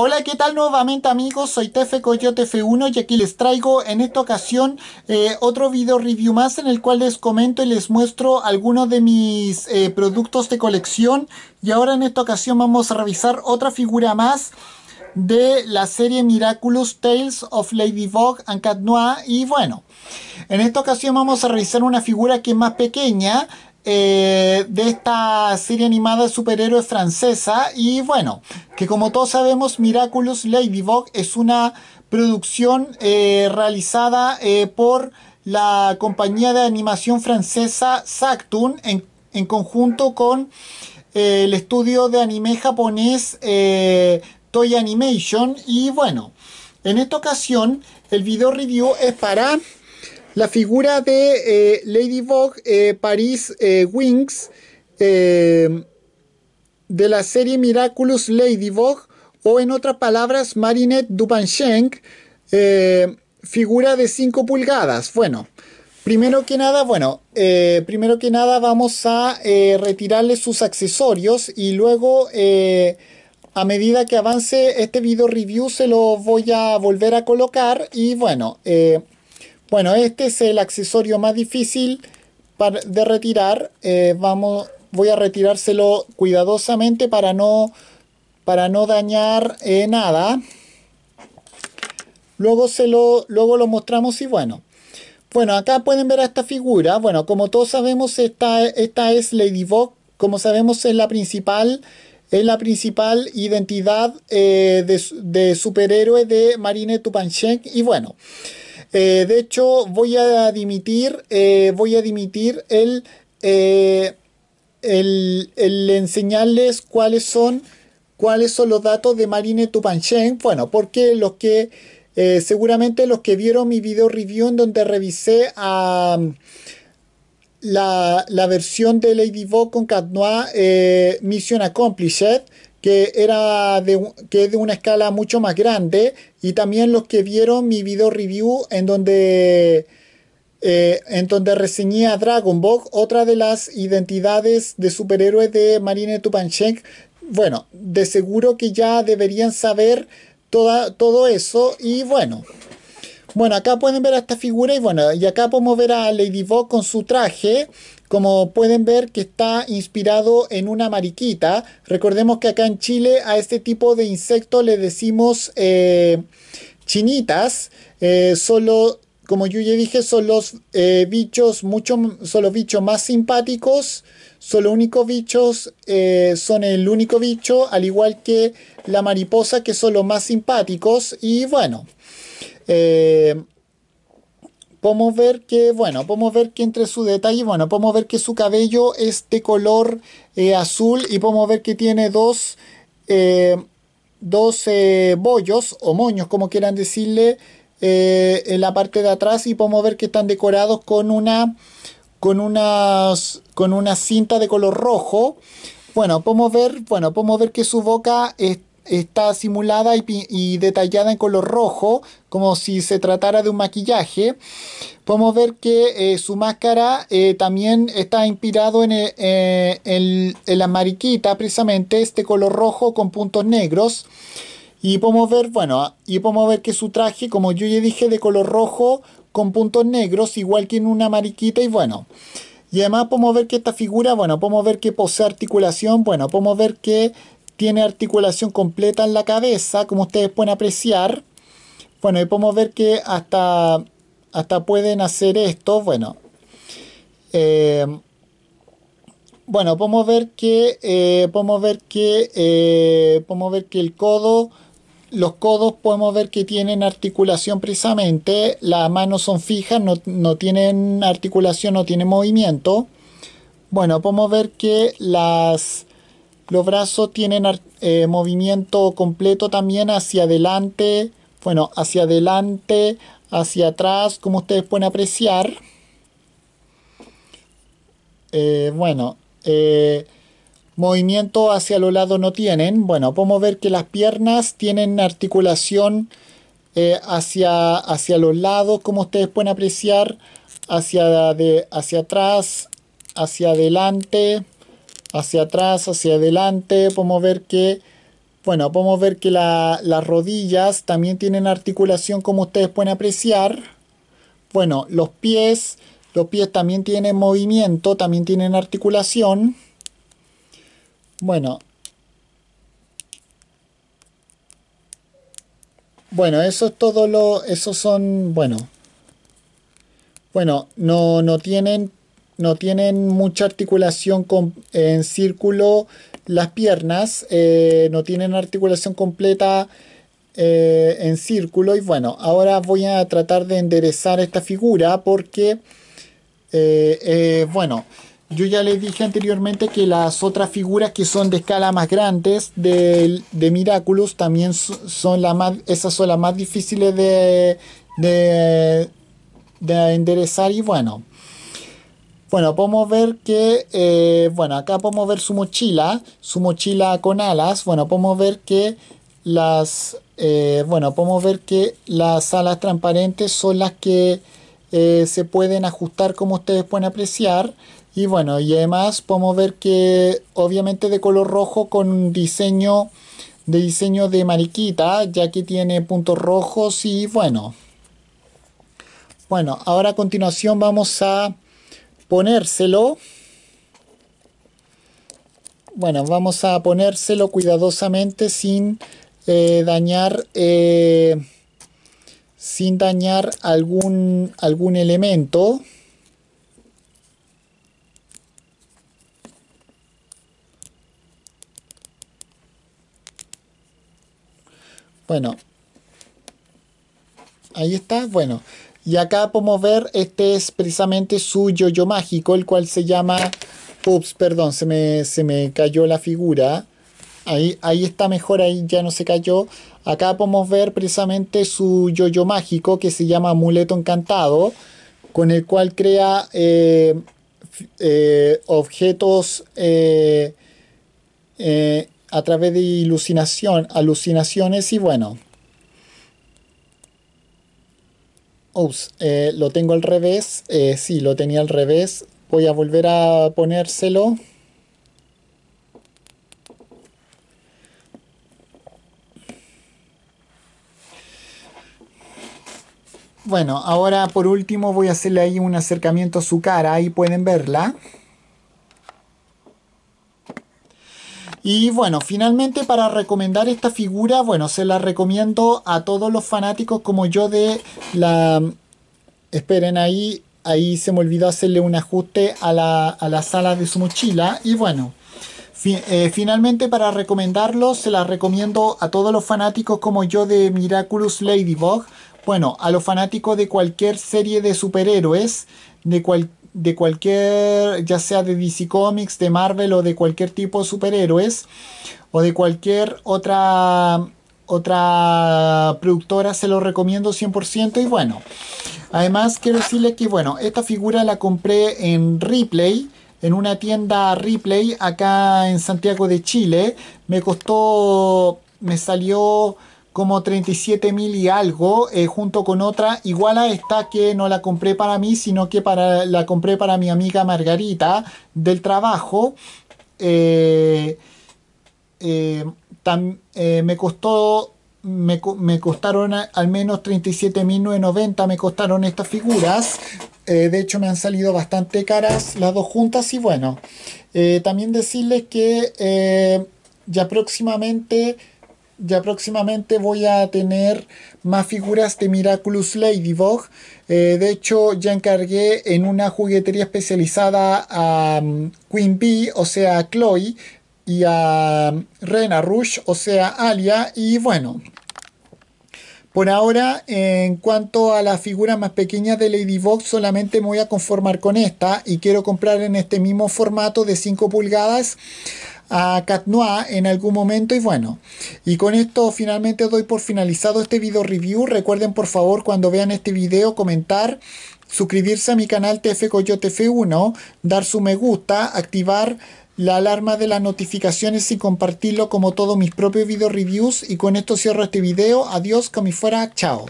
Hola, ¿qué tal nuevamente amigos? Soy Tefe Coyote F1 y aquí les traigo en esta ocasión eh, otro video review más en el cual les comento y les muestro algunos de mis eh, productos de colección y ahora en esta ocasión vamos a revisar otra figura más de la serie Miraculous Tales of Ladybug and Cat Noir y bueno, en esta ocasión vamos a revisar una figura que es más pequeña eh, de esta serie animada de superhéroes francesa. Y bueno, que como todos sabemos, Miraculous Ladybug es una producción eh, realizada eh, por la compañía de animación francesa Sactoon en, en conjunto con el estudio de anime japonés Toy Animation. Y bueno, en esta ocasión el video review es para la figura de eh, Lady Ladybug eh, Paris eh, Wings de la serie Miraculous Ladybug o en otras palabras Marinette eh, figura de 5 pulgadas. Bueno, primero que nada, bueno, primero que nada vamos a retirarle sus accesorios y luego a medida que avance este video review se lo voy a volver a colocar y bueno bueno, este es el accesorio más difícil de retirar. Eh, vamos, voy a retirárselo cuidadosamente para no, para no dañar eh, nada. Luego, se lo, luego lo mostramos y bueno. Bueno, acá pueden ver a esta figura. Bueno, como todos sabemos, esta, esta es Ladybug. Como sabemos, es la principal es la principal identidad eh, de, superhéroe de Marine Tupanchenk. Y bueno, eh, de hecho voy a dimitir, eh, voy a dimitir el, el, enseñarles cuáles son, cuáles son los datos de Marine Tupanchenk. Bueno, porque los que... seguramente los que vieron mi video review en donde revisé a, la, versión de Lady Vogue con Cat Noir, eh, Mission Accomplished, eh, que era de, que es de una escala mucho más grande y también los que vieron mi video review en donde eh, en donde Dragon Ball, otra de las identidades de superhéroes de Marine Tupanchenk. Bueno, de seguro que ya deberían saber todo eso y bueno, bueno, acá pueden ver a esta figura y bueno, y acá podemos ver a Ladybug con su traje. Como pueden ver que está inspirado en una mariquita. Recordemos que acá en Chile a este tipo de insecto le decimos eh, chinitas. Eh, solo, como yo ya dije, son los eh, bichos mucho, son los bichos más simpáticos. Son los únicos bichos, son el único bicho, al igual que la mariposa, que son los más simpáticos. Y bueno. Eh, podemos ver que, bueno, podemos ver que entre su detalle, bueno, podemos ver que su cabello es de color eh, azul y podemos ver que tiene dos, eh, dos bollos o moños, como quieran decirle, en la parte de atrás y podemos ver que están decorados con una, con unas, con una cinta de color rojo. Bueno, podemos ver, bueno, podemos ver que su boca está está simulada y, detallada en color rojo, como si se tratara de un maquillaje. Podemos ver que eh, su máscara eh, también está inspirado eh, en, la mariquita, precisamente este color rojo con puntos negros. Y podemos ver, bueno, y podemos ver que su traje, como yo ya dije, de color rojo con puntos negros, igual que en una mariquita, y bueno. Y además podemos ver que esta figura, bueno, podemos ver que posee articulación, bueno, podemos ver que tiene articulación completa en la cabeza, como ustedes pueden apreciar. Bueno, y podemos ver que hasta, hasta pueden hacer esto. Bueno, eh, bueno, podemos ver que, eh, podemos ver que, eh, podemos ver que el codo, los codos podemos ver que tienen articulación precisamente. Las manos son fijas, no, no tienen articulación, no tienen movimiento. Bueno, podemos ver que las los brazos tienen eh, movimiento completo también hacia adelante, bueno, hacia adelante, hacia atrás, como ustedes pueden apreciar. Eh, bueno, eh, movimiento hacia los lados no tienen. Bueno, podemos ver que las piernas tienen articulación hacia, hacia los lados, como ustedes pueden apreciar, hacia, hacia atrás, hacia adelante hacia atrás, hacia adelante, podemos ver que, bueno, podemos ver que las rodillas también tienen articulación como ustedes pueden apreciar. Bueno, los pies, los pies también tienen movimiento, también tienen articulación. Bueno. Bueno, eso es todo lo, esos son, bueno. Bueno, no, no tienen no tienen mucha articulación en círculo las piernas, eh, no tienen articulación completa eh, en círculo. Y bueno, ahora voy a tratar de enderezar esta figura porque, eh, bueno, yo ya les dije anteriormente que las otras figuras que son de escala más grandes de, de Miraculous también son las más, esas son las más difíciles de, de, de enderezar y bueno. Bueno, podemos ver que, eh, bueno, acá podemos ver su mochila, su mochila con alas. Bueno, podemos ver que las, eh, bueno, podemos ver que las alas transparentes son las que eh, se pueden ajustar como ustedes pueden apreciar. Y bueno, y además podemos ver que obviamente de color rojo con diseño de diseño de mariquita, ya que tiene puntos rojos y bueno. Bueno, ahora a continuación vamos a ponérselo. Bueno, vamos a ponérselo cuidadosamente sin eh, dañar eh, sin dañar algún, algún elemento. Bueno, ahí está, bueno. Y acá podemos ver, este es precisamente su yo -yo mágico, el cual se llama... Ups, perdón, se me, se me cayó la figura. Ahí, ahí, está mejor, ahí ya no se cayó. Acá podemos ver precisamente su yo -yo mágico que se llama amuleto encantado, con el cual crea eh, eh, objetos eh, a través de ilucinación, alucinaciones y bueno, Ups, eh, lo tengo al revés. Eh, sí, lo tenía al revés. Voy a volver a ponérselo. Bueno, ahora por último voy a hacerle ahí un acercamiento a su cara. Ahí pueden verla. Y bueno, finalmente para recomendar esta figura, bueno, se la recomiendo a todos los fanáticos como yo de la... Esperen ahí, ahí se me olvidó hacerle un ajuste a la, sala de su mochila. Y bueno, eh, finalmente para recomendarlo, se la recomiendo a todos los fanáticos como yo de Miraculous Ladybug. Bueno, a los fanáticos de cualquier serie de superhéroes, de cualquier de cualquier, ya sea de DC Comics, de Marvel o de cualquier tipo de superhéroes o de cualquier otra otra productora se lo recomiendo 100% y bueno además quiero decirle que bueno esta figura la compré en Ripley... en una tienda Ripley... acá en Santiago de Chile me costó me salió como 37 mil y algo, eh, junto con otra igual a esta que no la compré para mí, sino que para, la compré para mi amiga Margarita del trabajo. Eh, eh, me costó, me, costaron al menos 37.990, me costaron estas figuras. de hecho, me han salido bastante caras las dos juntas y bueno, también decirles que ya próximamente ya próximamente voy a tener más figuras de Miraculous Ladybug. Eh, de hecho, ya encargué en una juguetería especializada a mm, Queen Bee, o sea, a Chloe, y a mm, Rena Rush, o sea, Alia. Y bueno, por ahora, en cuanto a las figuras más pequeñas de Ladybug, solamente me voy a conformar con esta y quiero comprar en este mismo formato de 5 pulgadas a Cat Noir en algún momento y bueno, y con esto finalmente doy por finalizado este video review. Recuerden por favor cuando vean este video comentar suscribirse a mi canal TF Coyote F1, dar su me gusta, activar la alarma de las notificaciones y compartirlo como todos mis propios video reviews. Y con esto cierro este video. Adiós, como fuera. Chao.